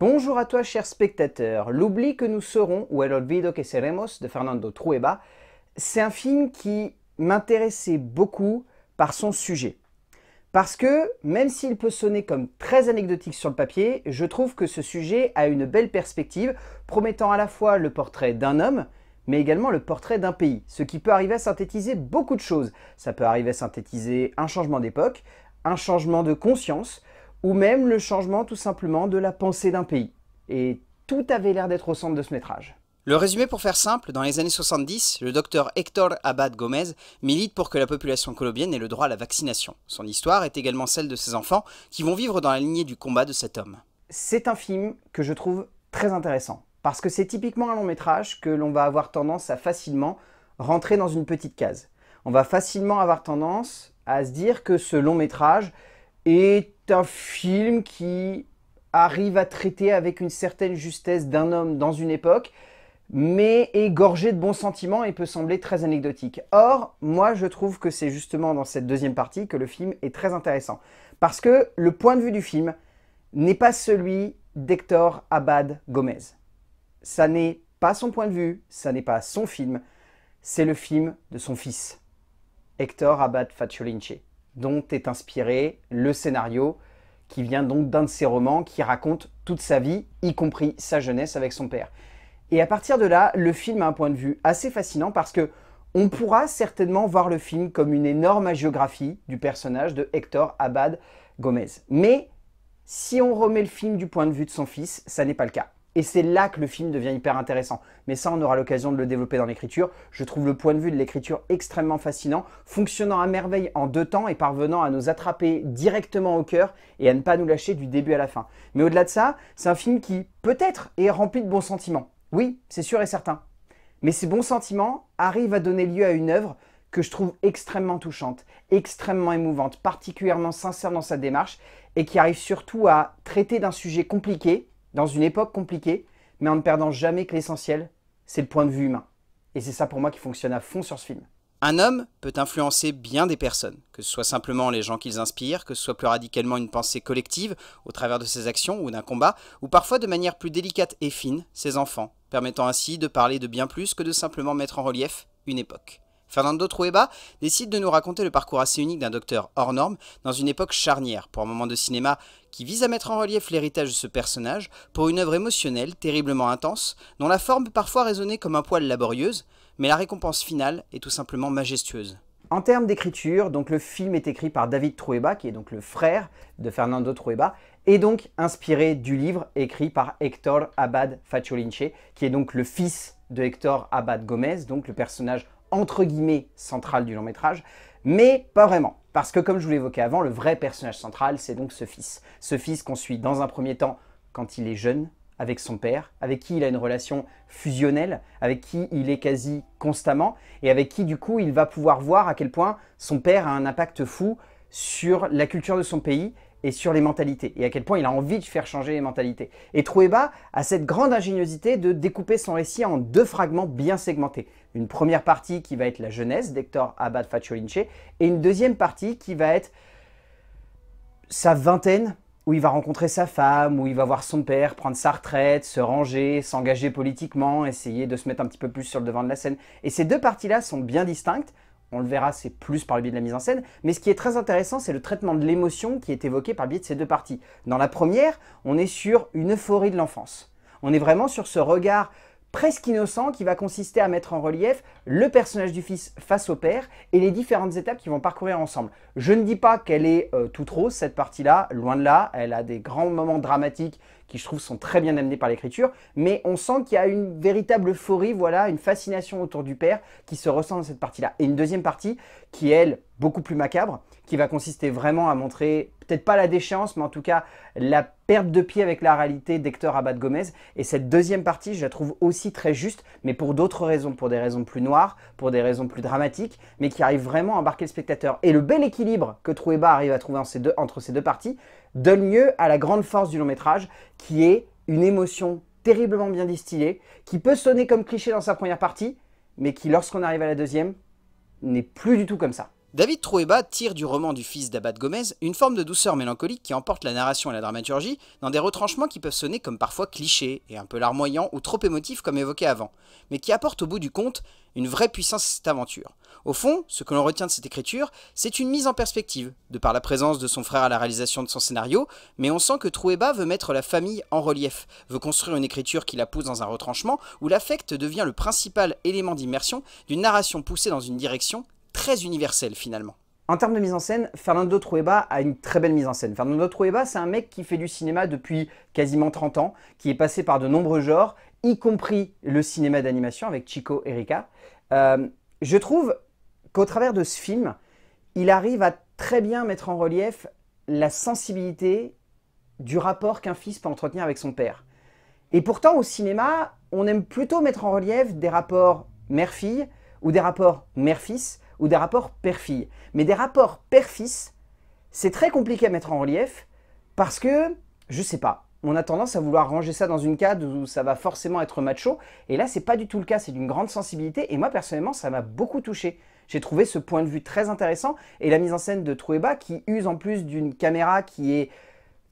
Bonjour à toi, chers spectateurs. L'oubli que nous serons, ou El Olvido que Seremos, de Fernando Trueba, c'est un film qui m'intéressait beaucoup par son sujet. Parce que, même s'il peut sonner comme très anecdotique sur le papier, je trouve que ce sujet a une belle perspective, promettant à la fois le portrait d'un homme, mais également le portrait d'un pays, ce qui peut arriver à synthétiser beaucoup de choses. Ça peut arriver à synthétiser un changement d'époque, un changement de conscience, ou même le changement tout simplement de la pensée d'un pays. Et tout avait l'air d'être au centre de ce métrage. Le résumé pour faire simple, dans les années 70, le docteur Hector Abad Gomez milite pour que la population colombienne ait le droit à la vaccination. Son histoire est également celle de ses enfants qui vont vivre dans la lignée du combat de cet homme. C'est un film que je trouve très intéressant, parce que c'est typiquement un long métrage que l'on va avoir tendance à facilement rentrer dans une petite case. On va facilement avoir tendance à se dire que ce long métrage est un film qui arrive à traiter avec une certaine justesse d'un homme dans une époque, mais est gorgé de bons sentiments et peut sembler très anecdotique. Or, moi je trouve que c'est justement dans cette deuxième partie que le film est très intéressant. Parce que le point de vue du film n'est pas celui d'Hector Abad Gomez. Ça n'est pas son point de vue, ça n'est pas son film, c'est le film de son fils, Hector Abad Faciolince dont est inspiré le scénario qui vient donc d'un de ses romans qui raconte toute sa vie, y compris sa jeunesse avec son père. Et à partir de là, le film a un point de vue assez fascinant parce que on pourra certainement voir le film comme une énorme agiographie du personnage de Hector Abad Gomez. Mais si on remet le film du point de vue de son fils, ça n'est pas le cas. Et c'est là que le film devient hyper intéressant. Mais ça, on aura l'occasion de le développer dans l'écriture. Je trouve le point de vue de l'écriture extrêmement fascinant, fonctionnant à merveille en deux temps et parvenant à nous attraper directement au cœur et à ne pas nous lâcher du début à la fin. Mais au-delà de ça, c'est un film qui, peut-être, est rempli de bons sentiments. Oui, c'est sûr et certain. Mais ces bons sentiments arrivent à donner lieu à une œuvre que je trouve extrêmement touchante, extrêmement émouvante, particulièrement sincère dans sa démarche et qui arrive surtout à traiter d'un sujet compliqué dans une époque compliquée, mais en ne perdant jamais que l'essentiel, c'est le point de vue humain. Et c'est ça pour moi qui fonctionne à fond sur ce film. Un homme peut influencer bien des personnes, que ce soit simplement les gens qu'ils inspirent, que ce soit plus radicalement une pensée collective au travers de ses actions ou d'un combat, ou parfois de manière plus délicate et fine, ses enfants, permettant ainsi de parler de bien plus que de simplement mettre en relief une époque. Fernando Trueba décide de nous raconter le parcours assez unique d'un docteur hors norme dans une époque charnière pour un moment de cinéma qui vise à mettre en relief l'héritage de ce personnage pour une œuvre émotionnelle terriblement intense dont la forme peut parfois résonner comme un poil laborieuse mais la récompense finale est tout simplement majestueuse. En termes d'écriture, donc le film est écrit par David Trueba, qui est donc le frère de Fernando Trueba, et donc inspiré du livre écrit par Hector Abad Faciolince, qui est donc le fils de Hector Abad Gomez, donc le personnage entre guillemets central du long métrage, mais pas vraiment. Parce que comme je vous l'évoquais avant, le vrai personnage central, c'est donc ce fils. Ce fils qu'on suit dans un premier temps quand il est jeune, avec son père, avec qui il a une relation fusionnelle, avec qui il est quasi constamment, et avec qui du coup il va pouvoir voir à quel point son père a un impact fou sur la culture de son pays et sur les mentalités, et à quel point il a envie de faire changer les mentalités. Et Trouéba a cette grande ingéniosité de découper son récit en deux fragments bien segmentés. Une première partie qui va être la jeunesse d'Hector Abad Faciolince, et une deuxième partie qui va être sa vingtaine, où il va rencontrer sa femme, où il va voir son père prendre sa retraite, se ranger, s'engager politiquement, essayer de se mettre un petit peu plus sur le devant de la scène. Et ces deux parties-là sont bien distinctes, on le verra, c'est plus par le biais de la mise en scène. Mais ce qui est très intéressant, c'est le traitement de l'émotion qui est évoqué par le biais de ces deux parties. Dans la première, on est sur une euphorie de l'enfance. On est vraiment sur ce regard presque innocent qui va consister à mettre en relief le personnage du fils face au père et les différentes étapes qu'ils vont parcourir ensemble. Je ne dis pas qu'elle est tout euh, toute rose, cette partie-là, loin de là, elle a des grands moments dramatiques qui je trouve sont très bien amenés par l'écriture, mais on sent qu'il y a une véritable euphorie, voilà, une fascination autour du père qui se ressent dans cette partie-là. Et une deuxième partie qui est, elle, beaucoup plus macabre, qui va consister vraiment à montrer, peut-être pas la déchéance, mais en tout cas la perte de pied avec la réalité d'Hector Abad Gomez. Et cette deuxième partie, je la trouve aussi très juste, mais pour d'autres raisons, pour des raisons plus noires, pour des raisons plus dramatiques, mais qui arrive vraiment à embarquer le spectateur. Et le bel équilibre que Trouéba arrive à trouver entre ces deux parties, donne lieu à la grande force du long métrage, qui est une émotion terriblement bien distillée, qui peut sonner comme cliché dans sa première partie, mais qui, lorsqu'on arrive à la deuxième, n'est plus du tout comme ça. David Trouéba tire du roman du fils d'Abad Gomez une forme de douceur mélancolique qui emporte la narration et la dramaturgie dans des retranchements qui peuvent sonner comme parfois clichés et un peu larmoyants ou trop émotifs comme évoqué avant, mais qui apportent au bout du compte une vraie puissance à cette aventure. Au fond, ce que l'on retient de cette écriture, c'est une mise en perspective, de par la présence de son frère à la réalisation de son scénario, mais on sent que Trouéba veut mettre la famille en relief, veut construire une écriture qui la pousse dans un retranchement où l'affect devient le principal élément d'immersion d'une narration poussée dans une direction très universel finalement. En termes de mise en scène, Fernando Trueba a une très belle mise en scène. Fernando Trueba, c'est un mec qui fait du cinéma depuis quasiment 30 ans, qui est passé par de nombreux genres, y compris le cinéma d'animation avec Chico Erika. Euh, je trouve qu'au travers de ce film, il arrive à très bien mettre en relief la sensibilité du rapport qu'un fils peut entretenir avec son père. Et pourtant, au cinéma, on aime plutôt mettre en relief des rapports mère-fille ou des rapports mère-fils, ou des rapports père-fille. Mais des rapports père-fils, c'est très compliqué à mettre en relief parce que, je sais pas, on a tendance à vouloir ranger ça dans une case où ça va forcément être macho. Et là, c'est pas du tout le cas, c'est d'une grande sensibilité. Et moi, personnellement, ça m'a beaucoup touché. J'ai trouvé ce point de vue très intéressant et la mise en scène de Trueba qui use en plus d'une caméra qui est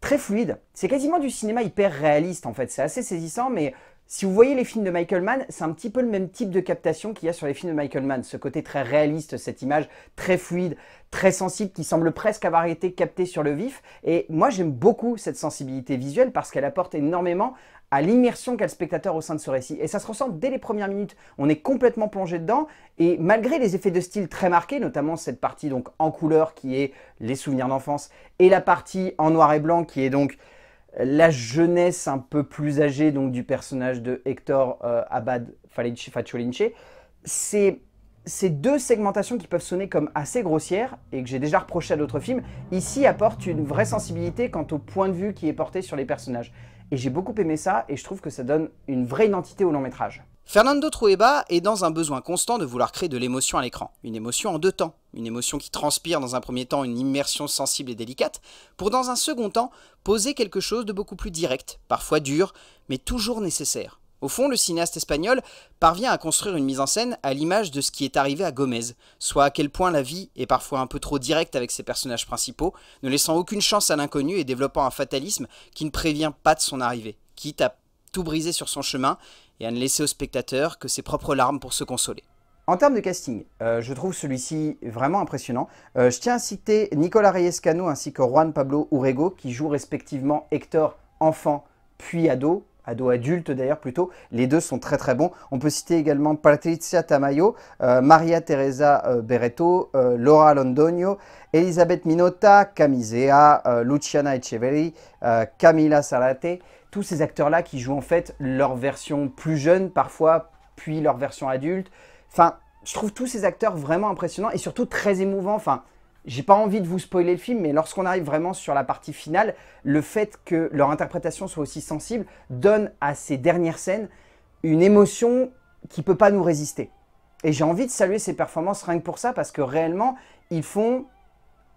très fluide. C'est quasiment du cinéma hyper réaliste en fait. C'est assez saisissant, mais si vous voyez les films de Michael Mann, c'est un petit peu le même type de captation qu'il y a sur les films de Michael Mann. Ce côté très réaliste, cette image très fluide, très sensible, qui semble presque avoir été captée sur le vif. Et moi, j'aime beaucoup cette sensibilité visuelle parce qu'elle apporte énormément à l'immersion qu'a le spectateur au sein de ce récit. Et ça se ressent dès les premières minutes. On est complètement plongé dedans. Et malgré les effets de style très marqués, notamment cette partie donc en couleur qui est les souvenirs d'enfance et la partie en noir et blanc qui est donc la jeunesse un peu plus âgée donc du personnage de Hector euh, Abad Facholinche, c'est ces deux segmentations qui peuvent sonner comme assez grossières et que j'ai déjà reproché à d'autres films, ici apportent une vraie sensibilité quant au point de vue qui est porté sur les personnages. Et j'ai beaucoup aimé ça et je trouve que ça donne une vraie identité au long métrage. Fernando Trueba est dans un besoin constant de vouloir créer de l'émotion à l'écran, une émotion en deux temps, une émotion qui transpire dans un premier temps une immersion sensible et délicate, pour dans un second temps poser quelque chose de beaucoup plus direct, parfois dur, mais toujours nécessaire. Au fond, le cinéaste espagnol parvient à construire une mise en scène à l'image de ce qui est arrivé à Gomez, soit à quel point la vie est parfois un peu trop directe avec ses personnages principaux, ne laissant aucune chance à l'inconnu et développant un fatalisme qui ne prévient pas de son arrivée, quitte à tout briser sur son chemin et à ne laisser au spectateur que ses propres larmes pour se consoler. En termes de casting, euh, je trouve celui-ci vraiment impressionnant. Euh, je tiens à citer Nicolas Reyescano ainsi que Juan Pablo Urego, qui jouent respectivement Hector enfant puis ado, ado adulte d'ailleurs plutôt. Les deux sont très très bons. On peut citer également Patricia Tamayo, euh, Maria Teresa Beretto, Laura Londonio, Elisabeth Minota, Camisea, Luciana Echeverri, Camila Salate tous ces acteurs-là qui jouent en fait leur version plus jeune parfois, puis leur version adulte. Enfin, je trouve tous ces acteurs vraiment impressionnants et surtout très émouvants. Enfin, j'ai pas envie de vous spoiler le film, mais lorsqu'on arrive vraiment sur la partie finale, le fait que leur interprétation soit aussi sensible donne à ces dernières scènes une émotion qui peut pas nous résister. Et j'ai envie de saluer ces performances rien que pour ça, parce que réellement, ils font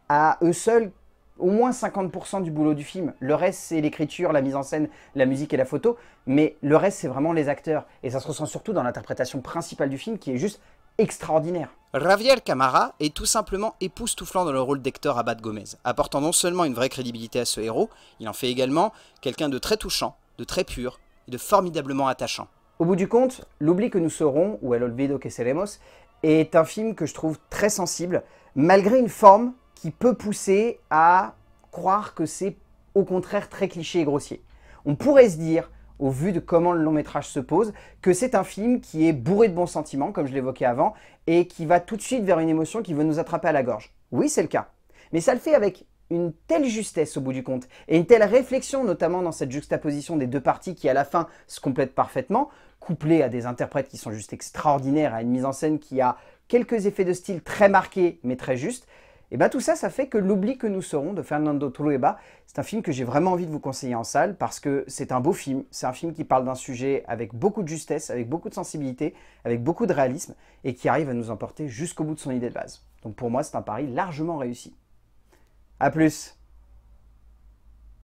à eux seuls au moins 50% du boulot du film. Le reste, c'est l'écriture, la mise en scène, la musique et la photo. Mais le reste, c'est vraiment les acteurs. Et ça se ressent surtout dans l'interprétation principale du film, qui est juste extraordinaire. Javier Camara est tout simplement époustouflant dans le rôle d'Hector Abad Gomez, apportant non seulement une vraie crédibilité à ce héros, il en fait également quelqu'un de très touchant, de très pur et de formidablement attachant. Au bout du compte, L'oubli que nous serons, ou El olvido que seremos, est un film que je trouve très sensible, malgré une forme qui peut pousser à croire que c'est au contraire très cliché et grossier. On pourrait se dire, au vu de comment le long métrage se pose, que c'est un film qui est bourré de bons sentiments, comme je l'évoquais avant, et qui va tout de suite vers une émotion qui veut nous attraper à la gorge. Oui, c'est le cas. Mais ça le fait avec une telle justesse au bout du compte, et une telle réflexion, notamment dans cette juxtaposition des deux parties qui à la fin se complètent parfaitement, couplée à des interprètes qui sont juste extraordinaires, à une mise en scène qui a quelques effets de style très marqués mais très justes, et eh bien tout ça, ça fait que L'oubli que nous serons de Fernando Trueba, c'est un film que j'ai vraiment envie de vous conseiller en salle parce que c'est un beau film, c'est un film qui parle d'un sujet avec beaucoup de justesse, avec beaucoup de sensibilité, avec beaucoup de réalisme et qui arrive à nous emporter jusqu'au bout de son idée de base. Donc pour moi, c'est un pari largement réussi. A plus